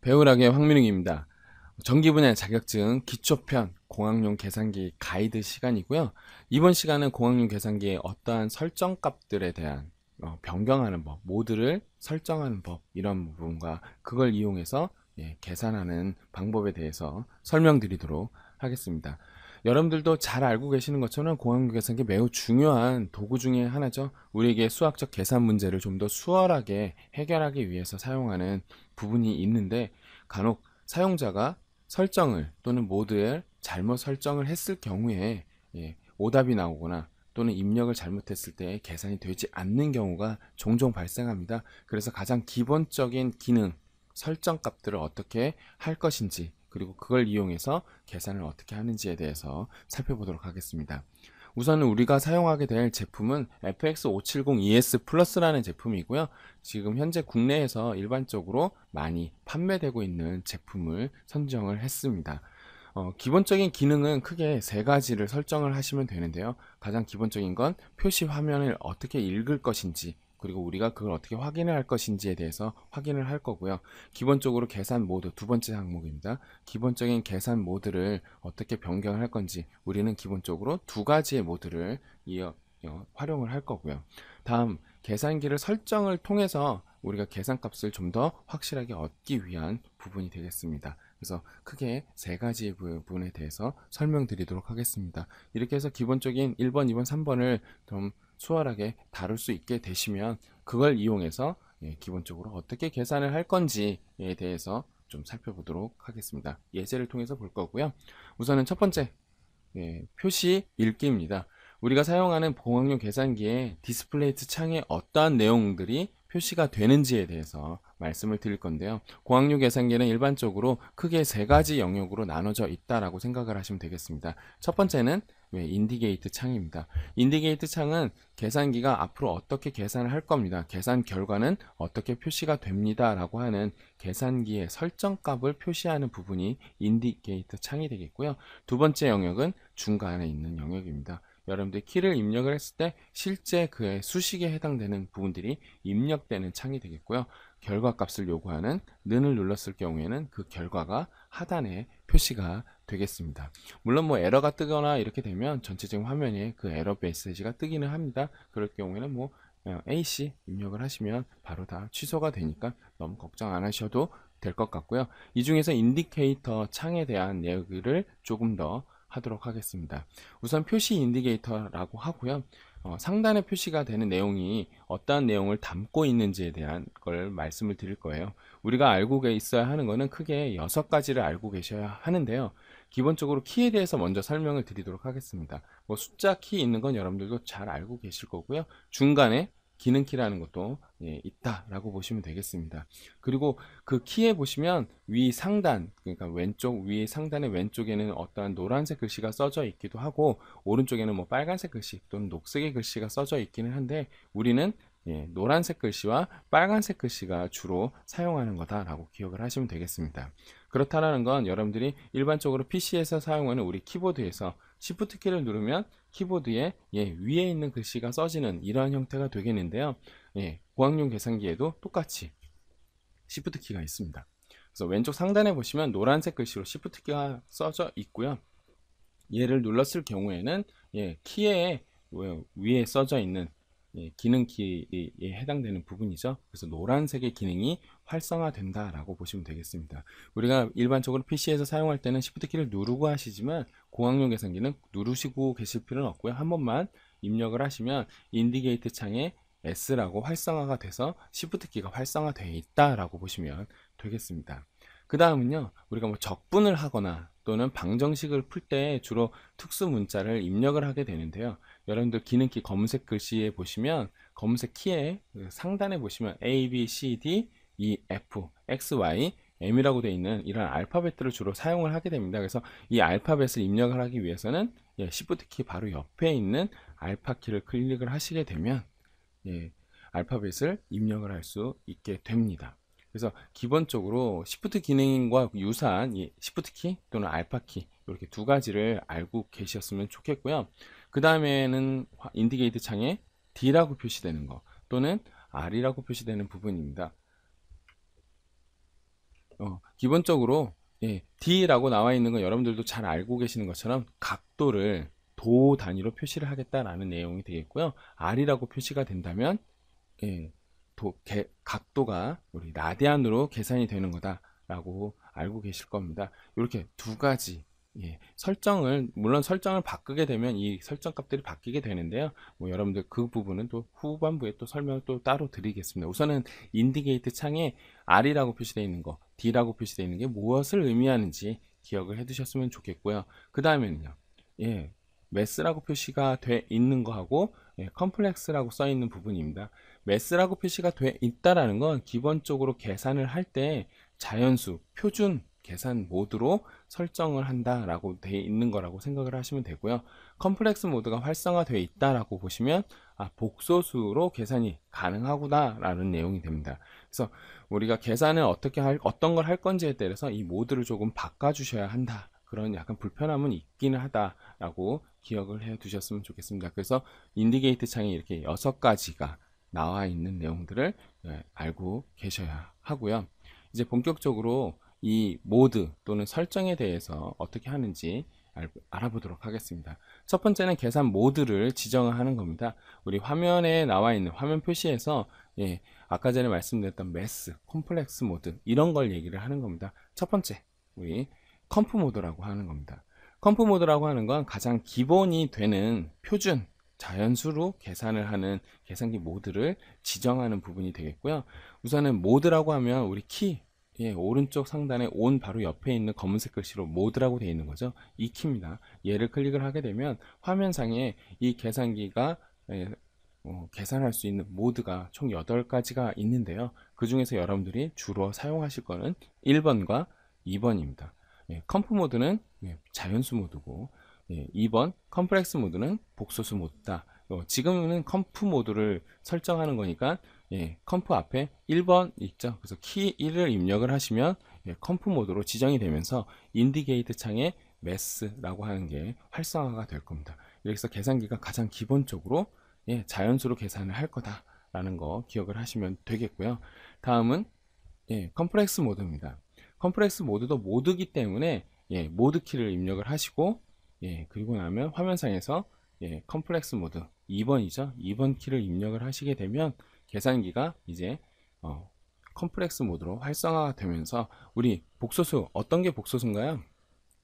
배우락의 황민욱입니다. 전기 분야 자격증 기초편 공학용 계산기 가이드 시간이고요. 이번 시간은 공학용 계산기의 어떠한 설정값들에 대한 어, 변경하는 법, 모드를 설정하는 법 이런 부분과 그걸 이용해서 예, 계산하는 방법에 대해서 설명드리도록 하겠습니다. 여러분들도 잘 알고 계시는 것처럼 공학계산기 매우 중요한 도구 중에 하나죠. 우리에게 수학적 계산 문제를 좀 더 수월하게 해결하기 위해서 사용하는 부분이 있는데 간혹 사용자가 설정을 또는 모드를 잘못 설정을 했을 경우에 예, 오답이 나오거나 또는 입력을 잘못했을 때 계산이 되지 않는 경우가 종종 발생합니다. 그래서 가장 기본적인 기능 설정 값들을 어떻게 할 것인지 그리고 그걸 이용해서 계산을 어떻게 하는지에 대해서 살펴보도록 하겠습니다. 우선은 우리가 사용하게 될 제품은 FX570ES 플러스라는 제품이고요. 지금 현재 국내에서 일반적으로 많이 판매되고 있는 제품을 선정을 했습니다. 어, 기본적인 기능은 크게 세 가지를 설정을 하시면 되는데요. 가장 기본적인 건 표시 화면을 어떻게 읽을 것인지 그리고 우리가 그걸 어떻게 확인을 할 것인지에 대해서 확인을 할 거고요. 기본적으로 계산 모드 두 번째 항목입니다. 기본적인 계산 모드를 어떻게 변경을 할 건지 우리는 기본적으로 두 가지의 모드를 이어, 이어 활용을 할 거고요. 다음 계산기를 설정을 통해서 우리가 계산값을 좀 더 확실하게 얻기 위한 부분이 되겠습니다. 그래서 크게 세 가지 부분에 대해서 설명드리도록 하겠습니다. 이렇게 해서 기본적인 1번, 2번, 3번을 좀 수월하게 다룰 수 있게 되시면 그걸 이용해서 예, 기본적으로 어떻게 계산을 할 건지에 대해서 좀 살펴보도록 하겠습니다. 예제를 통해서 볼 거고요. 우선은 첫 번째 예, 표시 읽기입니다. 우리가 사용하는 공학용 계산기의 디스플레이트 창에 어떠한 내용들이 표시가 되는지에 대해서 말씀을 드릴 건데요. 공학용 계산기는 일반적으로 크게 세 가지 영역으로 나눠져 있다라고 생각을 하시면 되겠습니다. 첫 번째는 네, 인디게이트 창입니다. 인디게이트 창은 계산기가 앞으로 어떻게 계산을 할 겁니다. 계산 결과는 어떻게 표시가 됩니다. 라고 하는 계산기의 설정값을 표시하는 부분이 인디게이트 창이 되겠고요. 두 번째 영역은 중간에 있는 영역입니다. 여러분들 키를 입력을 했을 때 실제 그의 수식에 해당되는 부분들이 입력되는 창이 되겠고요. 결과 값을 요구하는 는을 눌렀을 경우에는 그 결과가 하단에 표시가 되겠습니다. 물론 뭐 에러가 뜨거나 이렇게 되면 전체적인 화면에 그 에러 메시지가 뜨기는 합니다. 그럴 경우에는 뭐 어, AC 입력을 하시면 바로 다 취소가 되니까 너무 걱정 안 하셔도 될 것 같고요. 이 중에서 인디케이터 창에 대한 내기을 조금 더 하도록 하겠습니다. 우선 표시 인디게이터라고 하고요. 어, 상단에 표시가 되는 내용이 어떠한 내용을 담고 있는지에 대한 걸 말씀을 드릴 거예요. 우리가 알고 있어야 하는 것은 크게 여섯 가지를 알고 계셔야 하는데요. 기본적으로 키에 대해서 먼저 설명을 드리도록 하겠습니다. 뭐 숫자 키 있는 건 여러분들도 잘 알고 계실 거고요. 중간에 기능키라는 것도 예, 있다라고 보시면 되겠습니다. 그리고 그 키에 보시면 위 상단 그러니까 왼쪽 위 상단의 왼쪽에는 어떠한 노란색 글씨가 써져 있기도 하고 오른쪽에는 뭐 빨간색 글씨 또는 녹색의 글씨가 써져 있기는 한데 우리는 예, 노란색 글씨와 빨간색 글씨가 주로 사용하는 거다라고 기억을 하시면 되겠습니다. 그렇다는 라건 여러분들이 일반적으로 PC에서 사용하는 우리 키보드에서 Shift 키를 누르면 키보드에 예, 위에 있는 글씨가 써지는 이러한 형태가 되겠는데요. 예, 고학년 계산기에도 똑같이 Shift 키가 있습니다. 그래서 왼쪽 상단에 보시면 노란색 글씨로 Shift 키가 써져 있고요. 얘를 눌렀을 경우에는 예, 키에 어, 위에 써져 있는 예, 기능 키에 해당되는 부분이죠. 그래서 노란색의 기능이 활성화된다라고 보시면 되겠습니다. 우리가 일반적으로 PC에서 사용할 때는 시프트 키를 누르고 하시지만 공학용 계산기는 누르시고 계실 필요는 없고요. 한 번만 입력을 하시면 인디게이트 창에 S라고 활성화가 돼서 시프트 키가 활성화되어 있다라고 보시면 되겠습니다. 그 다음은요, 우리가 뭐 적분을 하거나 또는 방정식을 풀 때 주로 특수 문자를 입력을 하게 되는데요. 여러분들 기능키 검색 글씨에 보시면 검색 키에 상단에 보시면 A, B, C, D, E, F, X, Y, M이라고 되어 있는 이런 알파벳들을 주로 사용을 하게 됩니다. 그래서 이 알파벳을 입력을 하기 위해서는 예, Shift 키 바로 옆에 있는 알파 키를 클릭을 하시게 되면 예, 알파벳을 입력을 할 수 있게 됩니다. 그래서 기본적으로 시프트 기능과 유사한 이 시프트 키 또는 알파 키 이렇게 두 가지를 알고 계셨으면 좋겠고요. 그 다음에는 인디게이트 창에 D라고 표시되는 거 또는 R이라고 표시되는 부분입니다. 어, 기본적으로 예, D라고 나와 있는 건 여러분들도 잘 알고 계시는 것처럼 각도를 도 단위로 표시를 하겠다라는 내용이 되겠고요. R이라고 표시가 된다면 예, 도, 개, 각도가 우리 라디안으로 계산이 되는 거다라고 알고 계실 겁니다. 이렇게 두 가지 예, 설정을 물론 설정을 바꾸게 되면 이 설정 값들이 바뀌게 되는데요. 뭐 여러분들 그 부분은 또 후반부에 또 설명을 또 따로 드리겠습니다. 우선은 인디게이트 창에 R이라고 표시되어 있는 거, D라고 표시되어 있는 게 무엇을 의미하는지 기억을 해두셨으면 좋겠고요. 그 다음에는요. 예, 매스라고 표시가 돼 있는 거하고 예, 컴플렉스라고 써 있는 부분입니다. 매스라고 표시가 돼 있다라는 건 기본적으로 계산을 할 때 자연수, 표준 계산 모드로 설정을 한다라고 돼 있는 거라고 생각을 하시면 되고요. 컴플렉스 모드가 활성화되어 있다라고 보시면 아, 복소수로 계산이 가능하구나라는 내용이 됩니다. 그래서 우리가 계산을 어떻게 할 어떤 걸 할 건지에 대해서이 모드를 조금 바꿔 주셔야 한다. 그런 약간 불편함은 있기는 하다라고 기억을 해 두셨으면 좋겠습니다. 그래서 인디게이트 창에 이렇게 여섯 가지가 나와 있는 내용들을 예, 알고 계셔야 하고요. 이제 본격적으로 이 모드 또는 설정에 대해서 어떻게 하는지 알아보도록 하겠습니다. 첫 번째는 계산 모드를 지정하는 겁니다. 우리 화면에 나와 있는 화면 표시에서 예, 아까 전에 말씀드렸던 매스, 콤플렉스 모드 이런 걸 얘기를 하는 겁니다. 첫 번째 우리 컴프 모드라고 하는 겁니다. 컴프 모드라고 하는 건 가장 기본이 되는 표준 자연수로 계산을 하는 계산기 모드를 지정하는 부분이 되겠고요. 우선은 모드라고 하면 우리 키 예, 오른쪽 상단에 온 바로 옆에 있는 검은색 글씨로 모드라고 되어 있는 거죠. 이 키입니다. 얘를 클릭을 하게 되면 화면상에 이 계산기가 예, 어, 계산할 수 있는 모드가 총 8가지가 있는데요. 그 중에서 여러분들이 주로 사용하실 거는 1번과 2번입니다. 예, 컴프 모드는 예, 자연수 모드고 예, 2번 컴플렉스 모드는 복소수 모드다. 어, 지금은 컴프 모드를 설정하는 거니까 예, 컴프 앞에 1번 있죠. 그래서 키 1을 입력을 하시면 예, 컴프 모드로 지정이 되면서 인디게이트 창에 매스라고 하는 게 활성화가 될 겁니다. 여기서 계산기가 가장 기본적으로 예, 자연수로 계산을 할 거다라는 거 기억을 하시면 되겠고요. 다음은 예, 컴플렉스 모드입니다. 컴플렉스 모드도 모드기 때문에 예, 모드 키를 입력을 하시고 예, 그리고 나면 화면상에서 예, 컴플렉스 모드 2번이죠. 2번 키를 입력을 하시게 되면 계산기가 이제 어, 컴플렉스 모드로 활성화되면서 우리 복소수 어떤 게 복소수인가요?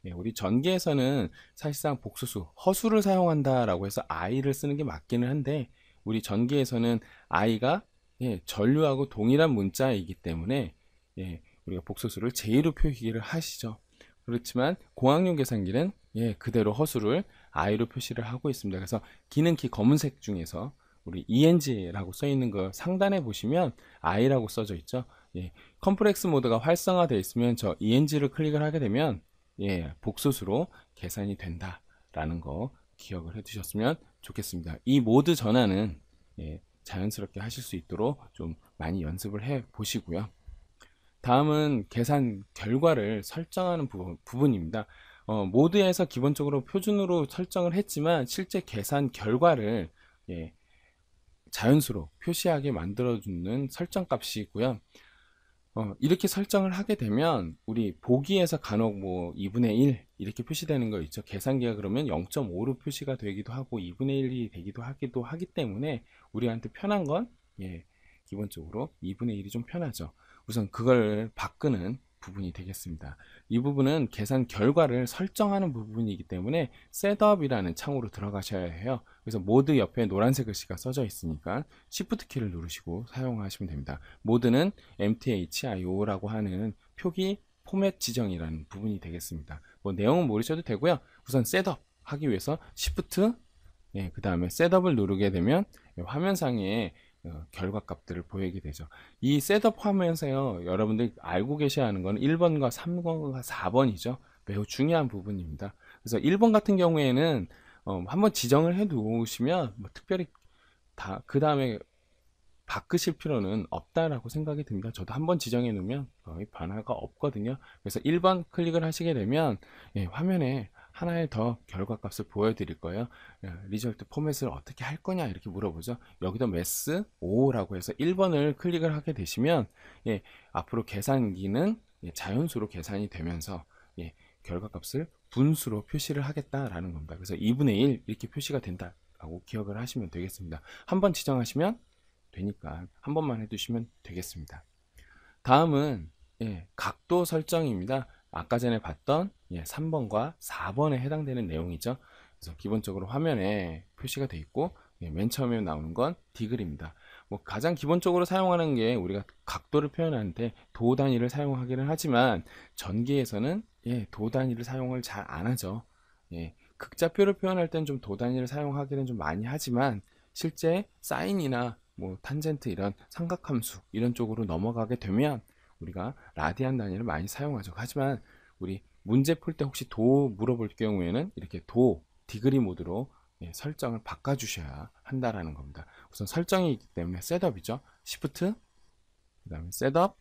예, 우리 전기에서는 사실상 복소수 허수를 사용한다라고 해서 i를 쓰는 게 맞기는 한데 우리 전기에서는 i가 예, 전류하고 동일한 문자이기 때문에 예, 우리가 복소수를 제2로 표기를 하시죠. 그렇지만 공학용 계산기는 예, 그대로 허수를 i로 표시를 하고 있습니다. 그래서 기능키 검은색 중에서 우리 eng라고 써 있는 거 상단에 보시면 i라고 써져 있죠. 예, 컴플렉스 모드가 활성화되어 있으면 저 eng를 클릭을 하게 되면 예, 복수수로 계산이 된다라는 거 기억을 해두셨으면 좋겠습니다. 이 모드 전환은 예, 자연스럽게 하실 수 있도록 좀 많이 연습을 해 보시고요. 다음은 계산 결과를 설정하는 부분, 부분입니다. 어, 모드에서 기본적으로 표준으로 설정을 했지만 실제 계산 결과를 예, 자연스러워 표시하게 만들어주는 설정 값이고요. 어, 이렇게 설정을 하게 되면 우리 보기에서 간혹 뭐 2분의 1 이렇게 표시되는 거 있죠. 계산기가 그러면 0.5로 표시가 되기도 하고 2분의 1이 되기도 하기도 하기 때문에 우리한테 편한 건 예, 기본적으로 2분의 1이 좀 편하죠. 우선 그걸 바꾸는 부분이 되겠습니다. 이 부분은 계산 결과를 설정하는 부분이기 때문에 셋업이라는 창으로 들어가셔야 해요. 그래서 모드 옆에 노란색 글씨가 써져 있으니까 Shift 키를 누르시고 사용하시면 됩니다. 모드는 MTHIO라고 하는 표기 포맷 지정이라는 부분이 되겠습니다. 뭐 내용은 모르셔도 되고요. 우선 셋업 하기 위해서 Shift 예, 네, 그 다음에 셋업을 누르게 되면 화면상에 어, 결과값들을 보이게 되죠. 이 셋업 화면에서요, 여러분들 알고 계셔야 하는 건 1번과 3번과 4번이죠. 매우 중요한 부분입니다. 그래서 1번 같은 경우에는 어, 한번 지정을 해 놓으시면 뭐 특별히 다 그 다음에 바꾸실 필요는 없다라고 생각이 듭니다. 저도 한번 지정해 놓으면 거의 변화가 없거든요. 그래서 1번 클릭을 하시게 되면 예, 화면에 하나의 더 결과값을 보여드릴 거예요. 예, 리절트 포맷을 어떻게 할 거냐 이렇게 물어보죠. 여기도 매스 5라고 해서 1번을 클릭을 하게 되시면 예, 앞으로 계산기는 예, 자연수로 계산이 되면서 예, 결과값을 분수로 표시를 하겠다라는 겁니다. 그래서 2분의 1 이렇게 표시가 된다라고 기억을 하시면 되겠습니다. 한 번 지정하시면 되니까 한 번만 해두시면 되겠습니다. 다음은 예, 각도 설정입니다. 아까 전에 봤던 예, 3번과 4번에 해당되는 내용이죠. 그래서 기본적으로 화면에 표시가 되어 있고 예, 맨 처음에 나오는 건 디그리입니다. 뭐 가장 기본적으로 사용하는 게 우리가 각도를 표현하는데 도 단위를 사용하기는 하지만 전기에서는 예, 도 단위를 사용을 잘 안 하죠. 예, 극자표를 표현할 때는 좀도 단위를 사용하기는 좀 많이 하지만 실제 사인이나 뭐 탄젠트 이런 삼각함수 이런 쪽으로 넘어가게 되면 우리가 라디안 단위를 많이 사용하죠. 하지만 우리 문제 풀 때 혹시 도 물어볼 경우에는 이렇게 도 디그리 모드로 예, 설정을 바꿔주셔야 한다라는 겁니다. 우선 설정이 있기 때문에 셋업이죠. 시프트 그 다음에 셋업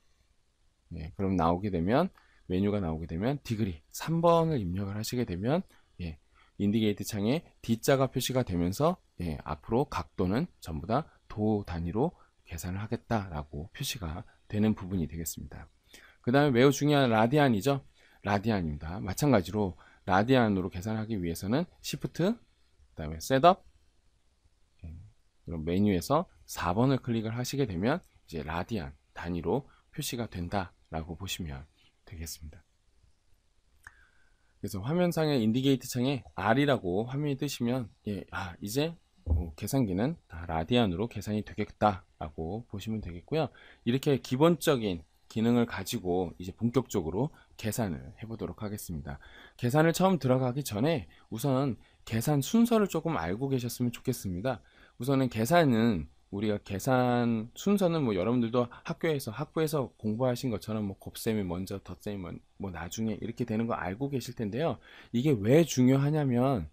예, 그럼 나오게 되면 메뉴가 나오게 되면 디그리 3번을 입력을 하시게 되면 예, 인디게이트 창에 D자가 표시가 되면서 예, 앞으로 각도는 전부 다 도 단위로 계산을 하겠다라고 표시가 되는 부분이 되겠습니다. 그 다음에 매우 중요한 라디안이죠. 라디안입니다. 마찬가지로 라디안으로 계산하기 위해서는 시프트, 그 다음에 셋업, 이런 메뉴에서 4번을 클릭을 하시게 되면 이제 라디안 단위로 표시가 된다라고 보시면 되겠습니다. 그래서 화면상의 인디게이트 창에 R이라고 화면이 뜨시면 예, 아, 이제 계산기는 어, 다 라디안으로 계산이 되겠다라고 보시면 되겠고요. 이렇게 기본적인 기능을 가지고 이제 본격적으로 계산을 해보도록 하겠습니다. 계산을 처음 들어가기 전에 우선 계산 순서를 조금 알고 계셨으면 좋겠습니다. 우선은 계산은 우리가 계산 순서는 뭐 여러분들도 학교에서 학부에서 공부하신 것처럼 뭐 곱셈이 먼저 덧셈이 먼, 뭐 나중에 이렇게 되는 거 알고 계실 텐데요. 이게 왜 중요하냐면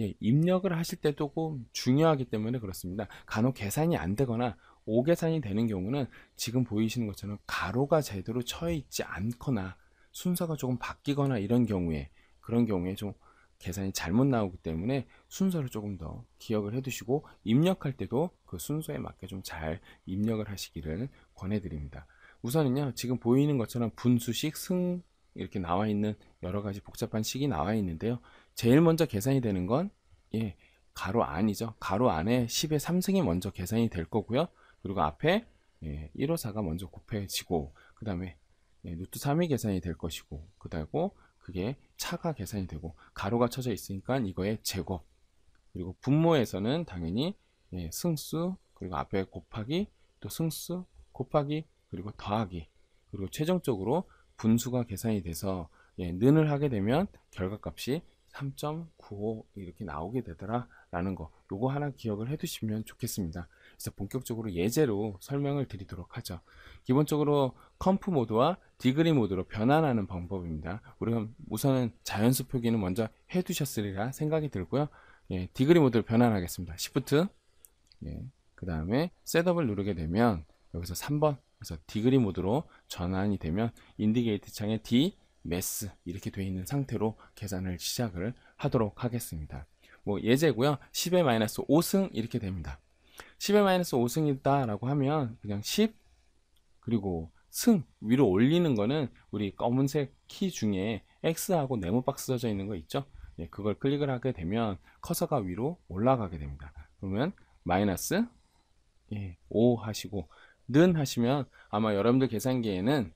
예, 입력을 하실 때도금 중요하기 때문에 그렇습니다. 간혹 계산이 안 되거나 오계산이 되는 경우는 지금 보이시는 것처럼 가로가 제대로 쳐 있지 않거나 순서가 조금 바뀌거나 이런 경우에 그런 경우에 좀 계산이 잘못 나오기 때문에 순서를 조금 더 기억을 해 두시고 입력할 때도 그 순서에 맞게 좀 잘 입력을 하시기를 권해 드립니다. 우선은요 지금 보이는 것처럼 분수식 승 이렇게 나와 있는 여러 가지 복잡한 식이 나와 있는데요 제일 먼저 계산이 되는 건 예, 가로 안이죠. 가로 안에 10의 3승이 먼저 계산이 될 거고요. 그리고 앞에 예, 1, 호 4가 먼저 곱해지고 그 다음에 예, 루트 3이 계산이 될 것이고 그다고 그게 차가 계산이 되고 가로가 쳐져 있으니까 이거의 제곱 그리고 분모에서는 당연히 예, 승수 그리고 앞에 곱하기 또 승수 곱하기 그리고 더하기 그리고 최종적으로 분수가 계산이 돼서 예, 는을 하게 되면 결과값이 3.95 이렇게 나오게 되더라라는 거 요거 하나 기억을 해두시면 좋겠습니다. 그래서 본격적으로 예제로 설명을 드리도록 하죠. 기본적으로 컴프 모드와 디그리 모드로 변환하는 방법입니다. 우리가 우선은 자연수 표기는 먼저 해두셨으리라 생각이 들고요. 예, 디그리 모드로 변환하겠습니다. 시프트 예, 그 다음에 셋업을 누르게 되면 여기서 3번 그래서 디그리 모드로 전환이 되면 인디게이트 창에 D 매스 이렇게 되어 있는 상태로 계산을 시작을 하도록 하겠습니다. 뭐 예제고요. 10의 마이너스 5승 이렇게 됩니다. 10의 마이너스 5승이다 라고 하면 그냥 10 그리고 승 위로 올리는 거는 우리 검은색 키 중에 X하고 네모박스 써져 있는 거 있죠? 예, 그걸 클릭을 하게 되면 커서가 위로 올라가게 됩니다. 그러면 마이너스 예, 5 하시고 는 하시면 아마 여러분들 계산기에는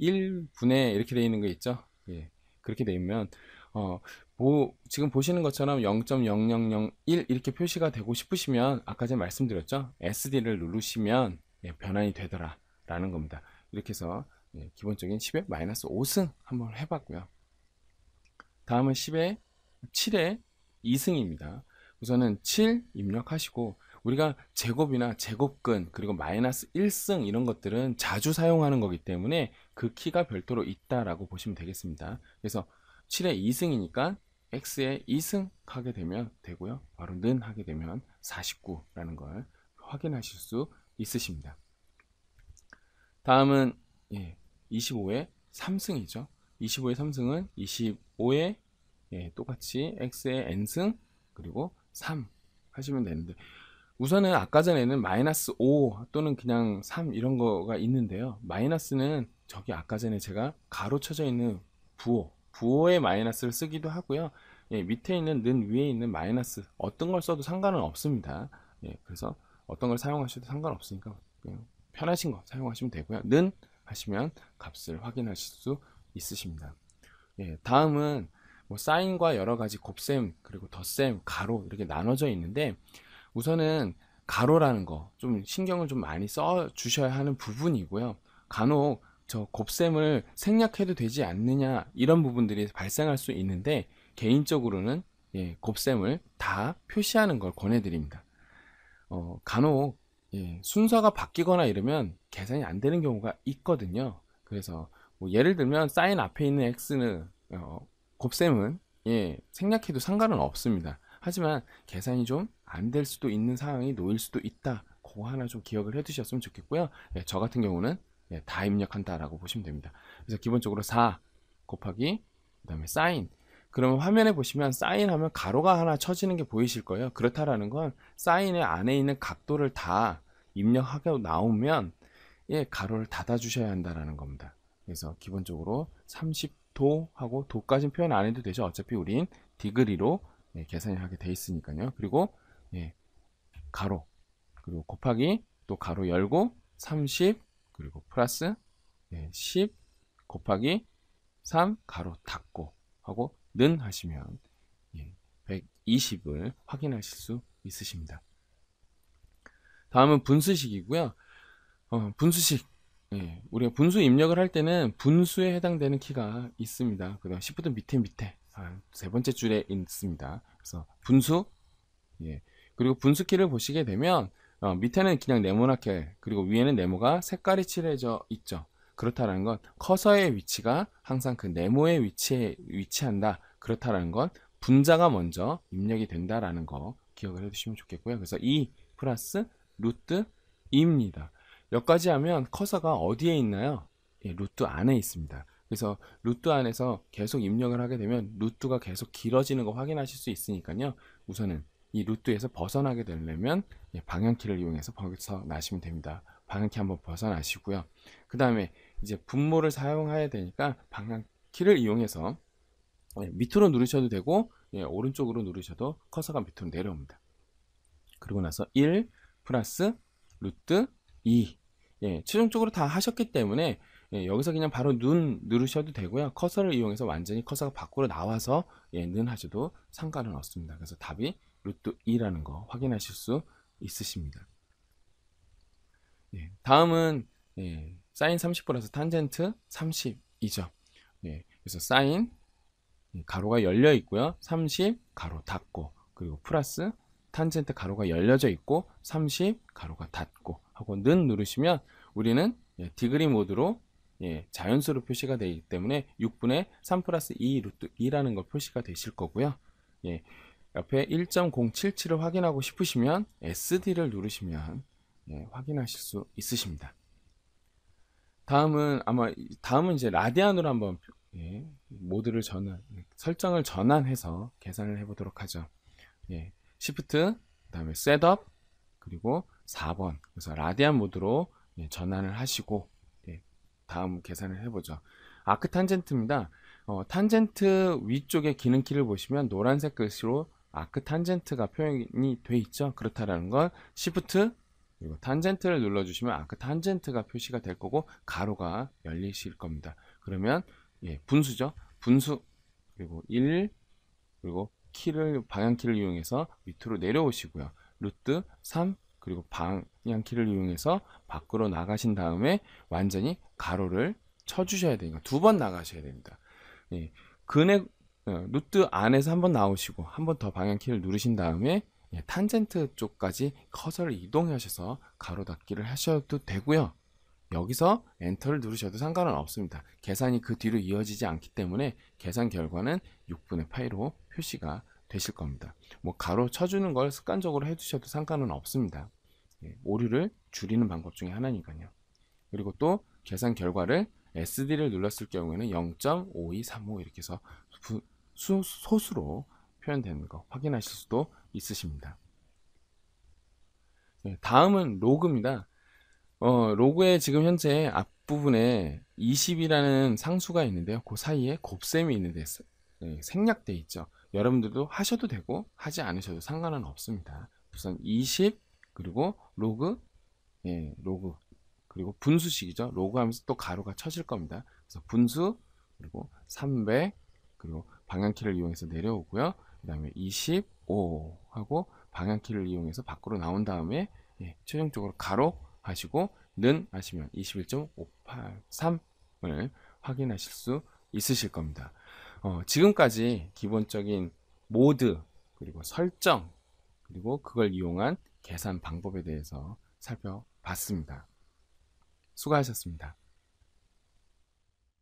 1분에 이렇게 돼 있는 거 있죠? 예. 그렇게 되면 어, 뭐 지금 보시는 것처럼 0.0001 이렇게 표시가 되고 싶으시면 아까 전에 말씀드렸죠? SD를 누르시면 예, 변환이 되더라 라는 겁니다. 이렇게 해서 예, 기본적인 1 0에 마이너스 5승 한번 해봤고요. 다음은 1 0에7에 2승입니다. 우선은 7 입력하시고 우리가 제곱이나 제곱근 그리고 마이너스 1승 이런 것들은 자주 사용하는 거기 때문에 그 키가 별도로 있다라고 보시면 되겠습니다. 그래서 7의 2승이니까 x의 2승 하게 되면 되고요. 바로 는 하게 되면 49라는 걸 확인하실 수 있으십니다. 다음은 예, 25의 3승이죠. 25의 3승은 25의 예, 똑같이 x의 n승 그리고 3 하시면 되는데 우선은 아까 전에는 마이너스 5 또는 그냥 3 이런 거가 있는데요. 마이너스는 저기 아까 전에 제가 가로 쳐져 있는 부호, 부호의 마이너스를 쓰기도 하고요. 예, 밑에 있는 는 위에 있는 마이너스 어떤 걸 써도 상관은 없습니다. 예, 그래서 어떤 걸 사용하셔도 상관없으니까 편하신 거 사용하시면 되고요. 는 하시면 값을 확인하실 수 있으십니다. 예, 다음은 뭐 사인과 여러 가지 곱셈 그리고 덧셈 가로 이렇게 나눠져 있는데 우선은 가로라는 거 좀 신경을 좀 많이 써 주셔야 하는 부분이고요. 간혹 저 곱셈을 생략해도 되지 않느냐 이런 부분들이 발생할 수 있는데 개인적으로는 예, 곱셈을 다 표시하는 걸 권해드립니다. 어, 간혹 예, 순서가 바뀌거나 이러면 계산이 안 되는 경우가 있거든요. 그래서 뭐 예를 들면 사인 앞에 있는 x는 어, 곱셈은 예, 생략해도 상관은 없습니다. 하지만 계산이 좀 안 될 수도 있는 상황이 놓일 수도 있다. 그거 하나 좀 기억을 해 두셨으면 좋겠고요. 예, 저 같은 경우는 예, 다 입력한다라고 보시면 됩니다. 그래서 기본적으로 4 곱하기 그 다음에 사인 그러면 화면에 보시면 사인하면 가로가 하나 쳐지는 게 보이실 거예요. 그렇다라는 건 사인의 안에 있는 각도를 다 입력하고 나오면 예, 가로를 닫아 주셔야 한다라는 겁니다. 그래서 기본적으로 30도 하고 도까지는 표현 안 해도 되죠. 어차피 우린 디그리로 예, 계산을 하게 돼 있으니까요. 그리고 예, 가로 그리고 곱하기 또 가로 열고 30 그리고 플러스 예, 10 곱하기 3 가로 닫고 하고 는 하시면 예, 120을 확인하실 수 있으십니다. 다음은 분수식이고요. 어, 분수식 예, 우리가 분수 입력을 할 때는 분수에 해당되는 키가 있습니다. 그다음 시프트 밑에 밑에 아, 세 번째 줄에 있습니다. 그래서 분수 예. 그리고 분수키를 보시게 되면 어, 밑에는 그냥 네모나게 그리고 위에는 네모가 색깔이 칠해져 있죠. 그렇다는 건 커서의 위치가 항상 그 네모의 위치에 위치한다. 그렇다는 건 분자가 먼저 입력이 된다라는 거 기억을 해두시면 좋겠고요. 그래서 이 플러스 루트 2입니다. 여기까지 하면 커서가 어디에 있나요? 예, 루트 안에 있습니다. 그래서 루트 안에서 계속 입력을 하게 되면 루트가 계속 길어지는 거 확인하실 수 있으니까요. 우선은 이 루트에서 벗어나게 되려면 예, 방향키를 이용해서 벗어나시면 됩니다. 방향키 한번 벗어나시고요. 그 다음에 이제 분모를 사용해야 되니까 방향키를 이용해서 예, 밑으로 누르셔도 되고 예, 오른쪽으로 누르셔도 커서가 밑으로 내려옵니다. 그리고 나서 1 플러스 루트 2 예, 최종적으로 다 하셨기 때문에 예, 여기서 그냥 바로 눈 누르셔도 되고요. 커서를 이용해서 완전히 커서가 밖으로 나와서 예, 는 하셔도 상관은 없습니다. 그래서 답이 루트 2라는 거 확인하실 수 있으십니다. 예, 다음은 예, 사인 30플러스 탄젠트 30이죠. 예, 그래서 사인 예, 가로가 열려 있고요. 30 가로 닫고 그리고 플러스 탄젠트 가로가 열려져 있고 30 가로가 닫고 하고 는 누르시면 우리는 예, 디그리 모드로 예, 자연수로 표시가 되기 때문에 6분의 3 플러스 2 루트 2라는 걸 표시가 되실 거고요. 예, 옆에 1.077을 확인하고 싶으시면 SD를 누르시면 예, 확인하실 수 있으십니다. 다음은 아마 다음은 이제 라디안으로 한번 예, 모드를 전환 설정을 전환해서 계산을 해보도록 하죠. 예, 시프트 그다음에 셋업 그리고 4번 그래서 라디안 모드로 예, 전환을 하시고 다음 계산을 해보죠. 아크 탄젠트입니다. 어, 탄젠트 위쪽에 기능키를 보시면 노란색 글씨로 아크 탄젠트가 표현이 돼 있죠. 그렇다라는 건 시프트 그리고 탄젠트를 눌러주시면 아크 탄젠트가 표시가 될 거고 가로가 열리실 겁니다. 그러면 예, 분수죠. 분수 그리고 1 그리고 키를 방향키를 이용해서 밑으로 내려오시고요. 루트 3 그리고 방향키를 이용해서 밖으로 나가신 다음에 완전히 가로를 쳐주셔야 되니까 두 번 나가셔야 됩니다. 예, 근액 어, 루트 안에서 한번 나오시고 한 번 더 방향키를 누르신 다음에 예, 탄젠트 쪽까지 커서를 이동하셔서 가로 닫기를 하셔도 되고요. 여기서 엔터를 누르셔도 상관은 없습니다. 계산이 그 뒤로 이어지지 않기 때문에 계산 결과는 6분의 파이로 표시가 되실 겁니다. 뭐 가로 쳐주는 걸 습관적으로 해주셔도 상관은 없습니다. 예, 오류를 줄이는 방법 중에 하나니까요. 그리고 또 계산 결과를 SD를 눌렀을 경우에는 0.5235 이렇게 해서 수, 소수로 표현되는 거 확인하실 수도 있으십니다. 네, 다음은 로그입니다. 어, 로그에 지금 현재 앞부분에 20이라는 상수가 있는데요. 그 사이에 곱셈이 있는데 네, 생략돼 있죠. 여러분들도 하셔도 되고 하지 않으셔도 상관은 없습니다. 우선 20 그리고 로그 예, 로그 그리고 분수식이죠. 로그 하면서 또 가로가 쳐질 겁니다. 그래서 분수 그리고 300 그리고 방향키를 이용해서 내려오고요. 그 다음에 25 하고 방향키를 이용해서 밖으로 나온 다음에 예, 최종적으로 가로 하시고 는 하시면 21.583을 확인하실 수 있으실 겁니다. 어, 지금까지 기본적인 모드 그리고 설정 그리고 그걸 이용한 계산 방법에 대해서 살펴봤습니다. 수고하셨습니다.